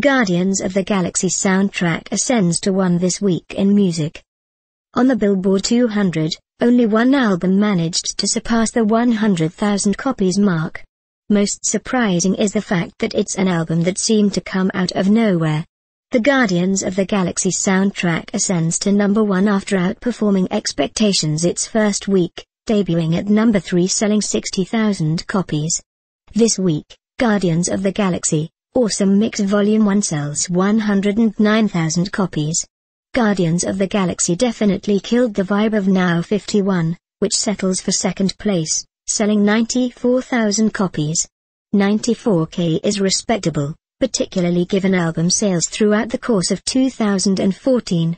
Guardians of the Galaxy soundtrack ascends to one this week in music. On the Billboard 200, only one album managed to surpass the 100,000 copies mark. Most surprising is the fact that it's an album that seemed to come out of nowhere. The Guardians of the Galaxy soundtrack ascends to number one after outperforming expectations its first week, debuting at number three selling 60,000 copies. This week, Guardians of the Galaxy Awesome Mix Volume 1 sells 109,000 copies. Guardians of the Galaxy definitely killed the vibe of Now 51, which settles for second place, selling 94,000 copies. 94k is respectable, particularly given album sales throughout the course of 2014.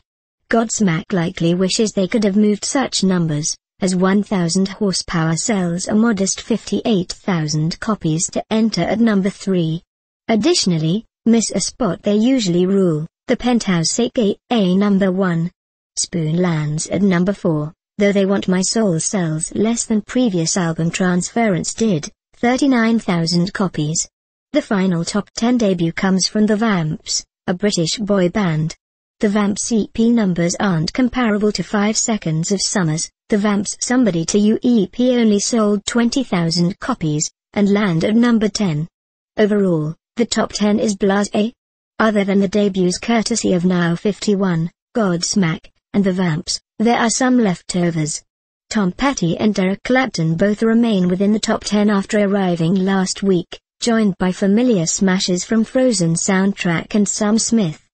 Godsmack likely wishes they could have moved such numbers, as 1000 horsepower sells a modest 58,000 copies to enter at number 3. Additionally, miss a spot they usually rule, the penthouse sake A number 1. Spoon lands at number 4, though they want my soul sells less than previous album Transference did, 39,000 copies. The final top 10 debut comes from The Vamps, a British boy band. The Vamps EP numbers aren't comparable to 5 Seconds of Summers, The Vamps Somebody to You EP only sold 20,000 copies, and land at number 10. Overall, the top 10 is blasé. Other than the debuts courtesy of Now 51, Godsmack, and The Vamps, there are some leftovers. Tom Petty and Derek Clapton both remain within the top 10 after arriving last week, joined by familiar smashes from Frozen soundtrack and Sam Smith.